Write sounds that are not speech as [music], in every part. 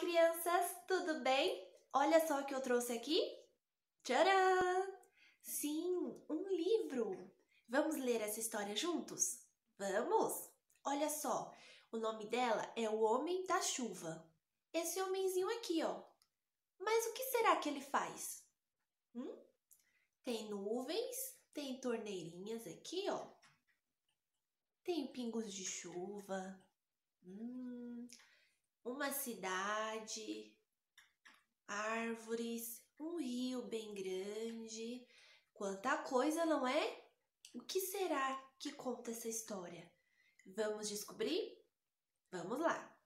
crianças! Tudo bem? Olha só o que eu trouxe aqui. Tcharam! Sim, um livro! Vamos ler essa história juntos? Vamos! Olha só, o nome dela é O Homem da Chuva. Esse homenzinho aqui, ó. Mas o que será que ele faz? Hum? Tem nuvens, tem torneirinhas aqui, ó. Tem pingos de chuva. Hum, uma cidade, árvores, um rio bem grande. Quanta coisa, não é? O que será que conta essa história? Vamos descobrir? Vamos lá!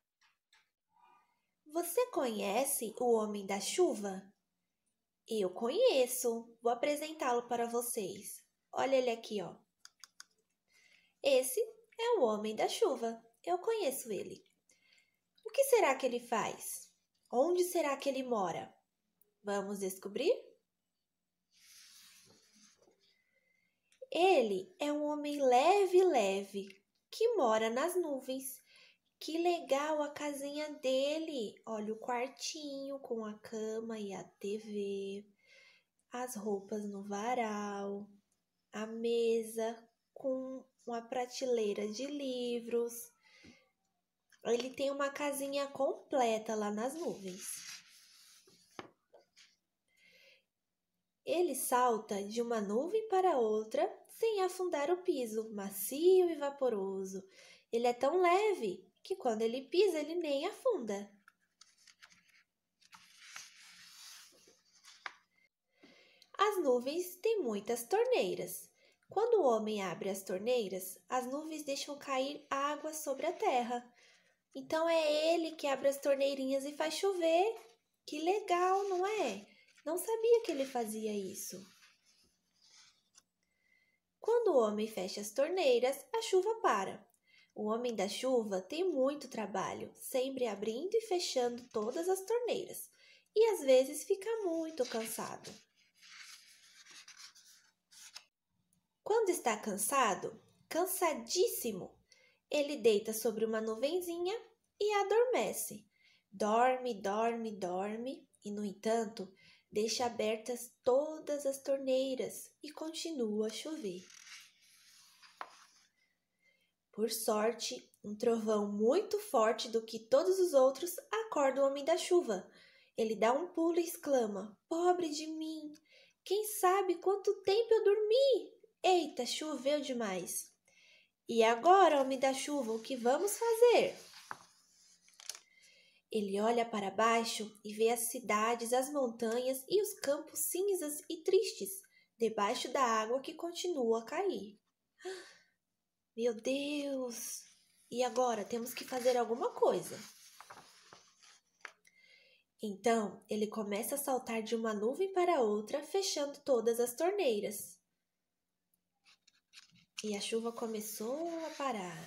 Você conhece o Homem da Chuva? Eu conheço. Vou apresentá-lo para vocês. Olha ele aqui, ó. Esse é o Homem da Chuva. Eu conheço ele que será que ele faz? Onde será que ele mora? Vamos descobrir? Ele é um homem leve, leve, que mora nas nuvens. Que legal a casinha dele! Olha o quartinho com a cama e a TV, as roupas no varal, a mesa com uma prateleira de livros ele tem uma casinha completa lá nas nuvens. Ele salta de uma nuvem para outra sem afundar o piso, macio e vaporoso. Ele é tão leve que quando ele pisa, ele nem afunda. As nuvens têm muitas torneiras. Quando o homem abre as torneiras, as nuvens deixam cair água sobre a terra. Então é ele que abre as torneirinhas e faz chover. Que legal, não é? Não sabia que ele fazia isso. Quando o homem fecha as torneiras, a chuva para. O homem da chuva tem muito trabalho, sempre abrindo e fechando todas as torneiras, e às vezes fica muito cansado. Quando está cansado, cansadíssimo, ele deita sobre uma nuvenzinha e adormece. Dorme, dorme, dorme, e no entanto, deixa abertas todas as torneiras e continua a chover. Por sorte, um trovão muito forte do que todos os outros acorda o homem da chuva. Ele dá um pulo e exclama: Pobre de mim! Quem sabe quanto tempo eu dormi? Eita, choveu demais! E agora, homem da chuva, o que vamos fazer? Ele olha para baixo e vê as cidades, as montanhas e os campos cinzas e tristes debaixo da água que continua a cair. [gasps] Meu Deus! E agora temos que fazer alguma coisa. Então ele começa a saltar de uma nuvem para outra, fechando todas as torneiras e a chuva começou a parar.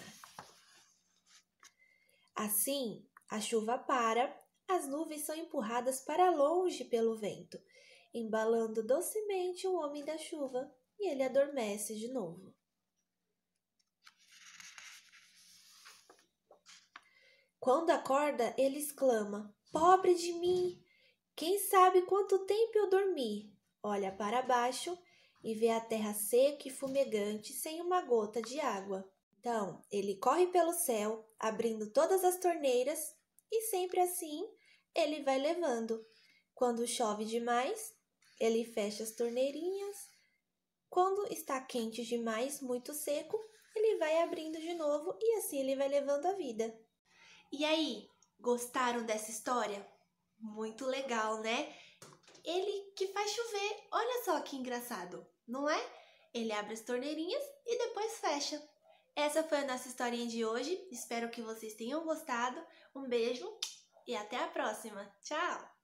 Assim, a chuva para, as nuvens são empurradas para longe pelo vento, embalando docemente o homem da chuva, e ele adormece de novo. Quando acorda, ele exclama: Pobre de mim! Quem sabe quanto tempo eu dormi? Olha para baixo e vê a terra seca e fumegante sem uma gota de água. Então, ele corre pelo céu, abrindo todas as torneiras, e sempre assim ele vai levando. Quando chove demais, ele fecha as torneirinhas. Quando está quente demais, muito seco, ele vai abrindo de novo e assim ele vai levando a vida. E aí, gostaram dessa história? Muito legal, né? Ele que faz chover, olha só que engraçado não é? Ele abre as torneirinhas e depois fecha. Essa foi a nossa historinha de hoje. Espero que vocês tenham gostado. Um beijo e até a próxima. Tchau!